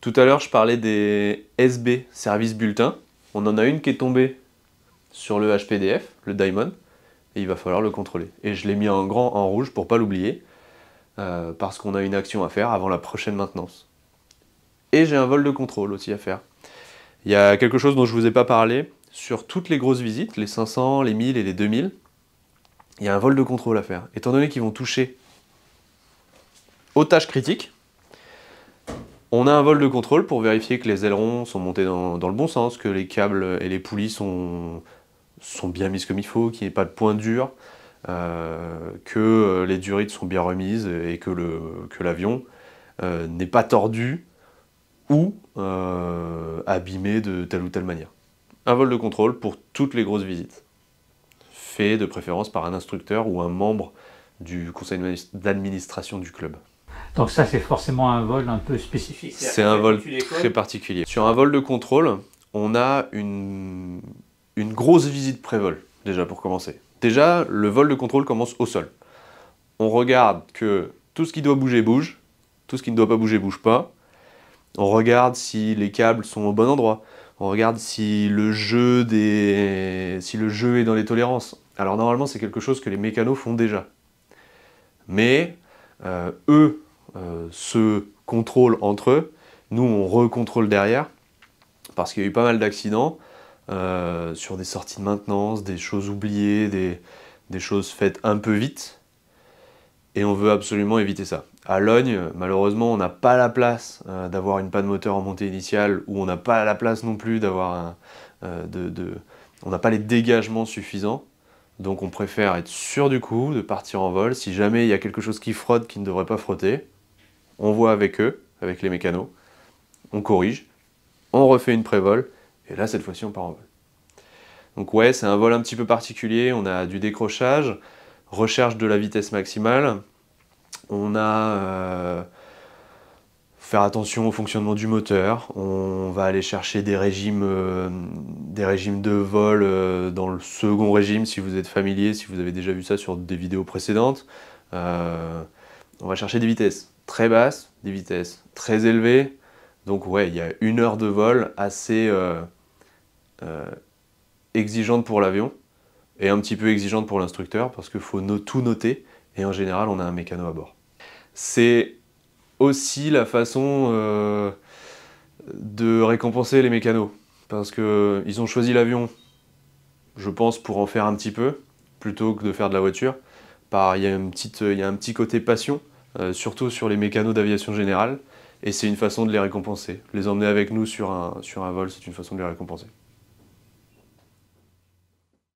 Tout à l'heure, je parlais des SB, service bulletin. On en a une qui est tombée sur le HPDF, le Diamond, et il va falloir le contrôler. Et je l'ai mis en grand, en rouge, pour pas l'oublier, euh, parce qu'on a une action à faire avant la prochaine maintenance. Et j'ai un vol de contrôle aussi à faire. Il y a quelque chose dont je ne vous ai pas parlé, sur toutes les grosses visites, les 500, les 1000 et les 2000, il y a un vol de contrôle à faire. Étant donné qu'ils vont toucher aux tâches critiques, on a un vol de contrôle pour vérifier que les ailerons sont montés dans, le bon sens, que les câbles et les poulies sont, sont bien mises comme il faut, qu'il n'y ait pas de point dur, euh, que euh, les durites sont bien remises et que l'avion euh, n'est pas tordu ou abîmé de telle ou telle manière. Un vol de contrôle pour toutes les grosses visites, fait de préférence par un instructeur ou un membre du conseil d'administration du club. Donc ça, c'est forcément un vol un peu spécifique. C'est un vol très particulier. Sur un vol de contrôle, on a une, une grosse visite pré-vol, déjà pour commencer. Déjà, le vol de contrôle commence au sol. On regarde que tout ce qui doit bouger bouge, tout ce qui ne doit pas bouger bouge pas. On regarde si les câbles sont au bon endroit. On regarde si le jeu, des... si le jeu est dans les tolérances. Alors normalement, c'est quelque chose que les mécanos font déjà. Mais euh, eux, euh, se contrôlent entre eux. Nous, on recontrôle derrière parce qu'il y a eu pas mal d'accidents euh, sur des sorties de maintenance, des choses oubliées, des, choses faites un peu vite. Et on veut absolument éviter ça. À Logne, malheureusement, on n'a pas la place euh, d'avoir une panne moteur en montée initiale, ou on n'a pas la place non plus d'avoir un... on n'a pas les dégagements suffisants. Donc on préfère être sûr du coup, de partir en vol, si jamais il y a quelque chose qui frotte qui ne devrait pas frotter, on voit avec eux, avec les mécanos, on corrige, on refait une prévol, et là cette fois-ci on part en vol. Donc ouais, c'est un vol un petit peu particulier, on a du décrochage, recherche de la vitesse maximale, on a euh, faire attention au fonctionnement du moteur, on va aller chercher des régimes, euh, des régimes de vol euh, dans le second régime si vous êtes familier, si vous avez déjà vu ça sur des vidéos précédentes. on va chercher des vitesses très basse, des vitesses très élevées. Donc ouais, il y a une heure de vol assez euh, euh, exigeante pour l'avion et un petit peu exigeante pour l'instructeur parce qu'il faut tout noter et en général on a un mécano à bord. C'est aussi la façon euh, de récompenser les mécanos parce qu'ils ont choisi l'avion, je pense, pour en faire un petit peu plutôt que de faire de la voiture. Il y a un petit côté passion euh, surtout sur les mécanos d'aviation générale, et c'est une façon de les récompenser. Les emmener avec nous sur un, sur un vol, c'est une façon de les récompenser.